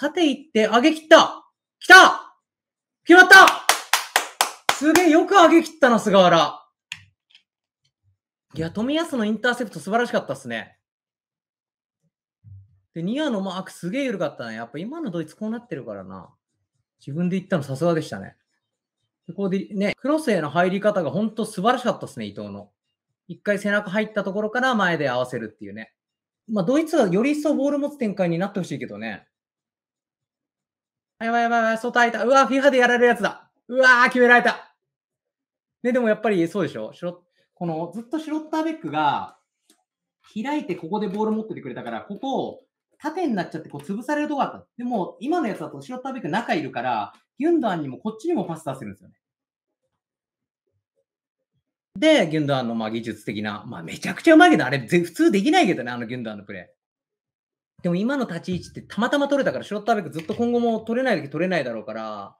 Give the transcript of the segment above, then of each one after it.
縦行って上げ切った来た決まったすげえ、よく上げ切ったな、菅原。いや、富安のインターセプト素晴らしかったっすね。で、ニアのマークすげえ緩かったね。やっぱ今のドイツこうなってるからな。自分で言ったのさすがでしたね。ここでね、クロスへの入り方が本当素晴らしかったっすね、伊藤の。一回背中入ったところから前で合わせるっていうね。まあ、ドイツはより一層ボール持つ展開になってほしいけどね。やばいやばいやばい、外空いた。うわ、フィファでやられるやつだ。うわ決められた。ね、でもやっぱりそうでしょしろこのずっとシロッターベックが開いてここでボール持っててくれたから、ここを縦になっちゃってこう潰されるとこあった。でも、今のやつだとシロッターベック中いるから、ギュンドアンにもこっちにもパス出せるんですよね。で、ギュンドアンのまあ技術的な、まあめちゃくちゃうまいけど、あれ普通できないけどね、あのギュンドアンのプレー。でも今の立ち位置ってたまたま取れたから、ショロットアベックずっと今後も取れない時取れないだろうから、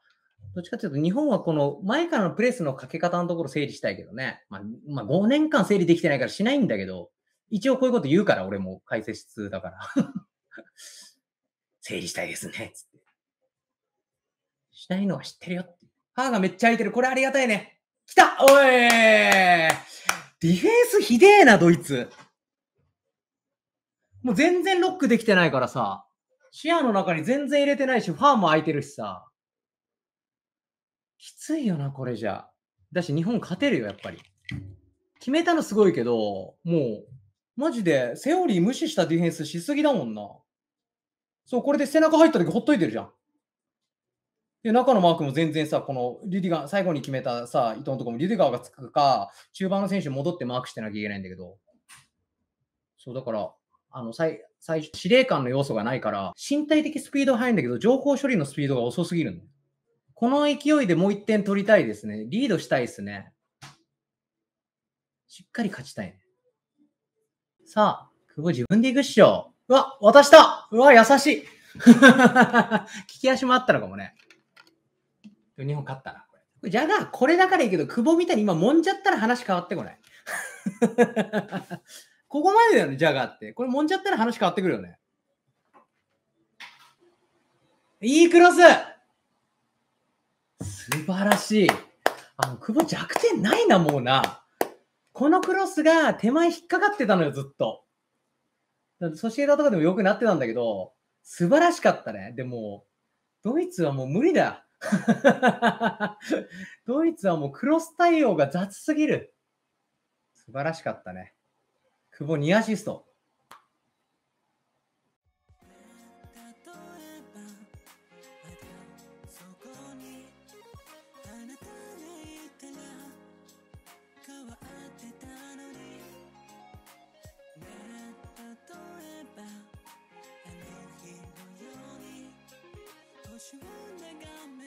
どっちかというと日本はこの前からのプレスのかけ方のところ整理したいけどね。まあ、まあ、5年間整理できてないからしないんだけど、一応こういうこと言うから、俺も解説室だから。整理したいですね。つって。しないのは知ってるよって。歯がめっちゃ空いてる。これありがたいね。来たおいディフェンスひでえな、ドイツ。もう全然ロックできてないからさ、視野の中に全然入れてないし、ファーも空いてるしさ。きついよな、これじゃ。だし、日本勝てるよ、やっぱり。決めたのすごいけど、もう、マジで、セオリー無視したディフェンスしすぎだもんな。そう、これで背中入った時ほっといてるじゃん。で、中のマークも全然さ、このリュディガー、最後に決めたさ、伊藤のとこもリュディガーがつくか、中盤の選手戻ってマークしてなきゃいけないんだけど、そう、だから、あの最最司令官の要素がないから、身体的スピードは速いんだけど、情報処理のスピードが遅すぎるこの勢いでもう1点取りたいですね。リードしたいですね。しっかり勝ちたい、ね。さあ、久保自分で行くっしょ。うわ、渡したうわ、優しい 聞き足もあったのかもね。日本勝ったな。これじゃガこれだからいいけど、久保みたいに今、もんじゃったら話変わってこない。ここまでだよね、ジャガーって。これ、もんじゃったら話変わってくるよね。いいクロス素晴らしい。あの、久保弱点ないな、もうな。このクロスが手前引っかかってたのよ、ずっと。ソシエダとかでも良くなってたんだけど、素晴らしかったね。でも、ドイツはもう無理だ。ドイツはもうクロス対応が雑すぎる。素晴らしかったね。久保2アシスト。私を